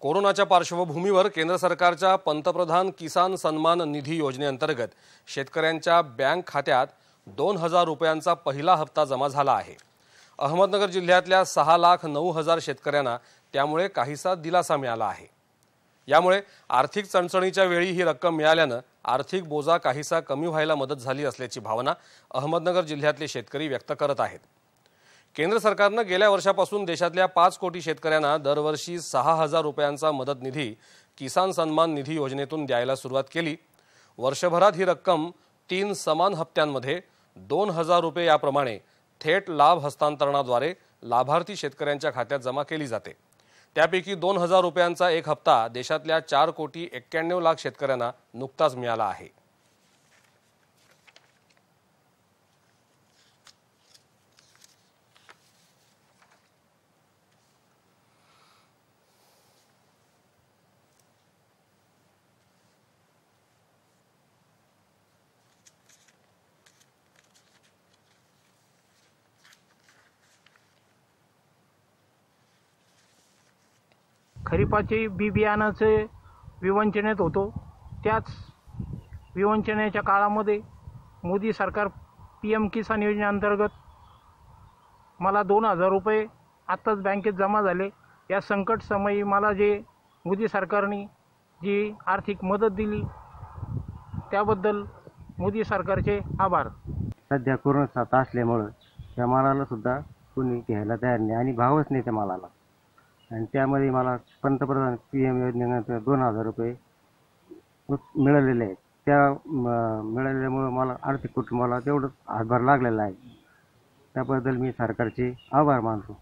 कोरोनाच्या पार्श्वभूमीवर केंद्र सरकारच्या पंतप्रधान किसान सन्मान निधी योजनेअंतर्गत शेतकऱ्यांच्या बँक खात्यात दोन हजार रुपयांचा पहिला हप्ता जमा झाला आहे अहमदनगर जिल्ह्यातल्या सहा लाख नऊ हजार शेतकऱ्यांना त्यामुळे काहीसा दिलासा मिळाला आहे यामुळे आर्थिक चणचणीच्या वेळी ही रक्कम मिळाल्यानं आर्थिक बोजा काहीसा कमी व्हायला मदत झाली असल्याची भावना अहमदनगर जिल्ह्यातले शेतकरी व्यक्त करत आहेत केंद्र सरकारनं गेल्या वर्षापासून देशातल्या पाच कोटी शेतकऱ्यांना दरवर्षी सहा हजार रुपयांचा मदत निधी किसान सन्मान निधी योजनेतून द्यायला सुरुवात केली वर्षभरात ही रक्कम तीन समान हप्त्यांमध्ये दोन हजार रुपये याप्रमाणे थेट लाभ हस्तांतरणाद्वारे लाभार्थी शेतकऱ्यांच्या खात्यात जमा केली जाते त्यापैकी दोन हजार रुपयांचा एक हप्ता देशातल्या चार कोटी एक्क्याण्णव लाख शेतकऱ्यांना नुकताच मिळाला आहे खरीपाचे बी बियाणाचे विवंचनेत होतो त्याच विवंचनेच्या काळामध्ये मोदी सरकार पी एम किसान योजनेअंतर्गत मला दोन हजार रुपये आत्ताच बँकेत जमा झाले या संकट समयी मला जे मोदी सरकारने जी आर्थिक मदत दिली त्याबद्दल मोदी सरकारचे आभार सध्या कोरोना साथ असल्यामुळं त्या मालाला सुद्धा कोणी घ्यायला तयार नाही आणि भावच नाही त्या मालाला आणि त्यामध्ये मला पंतप्रधान पी एम योजनेनंतर दोन हजार रुपये मिळालेले आहेत त्या मिळाल्यामुळं मला आर्थिक कुटुंबाला तेवढंच हातभार लागलेला आहे त्याबद्दल मी सरकारचे आभार मानतो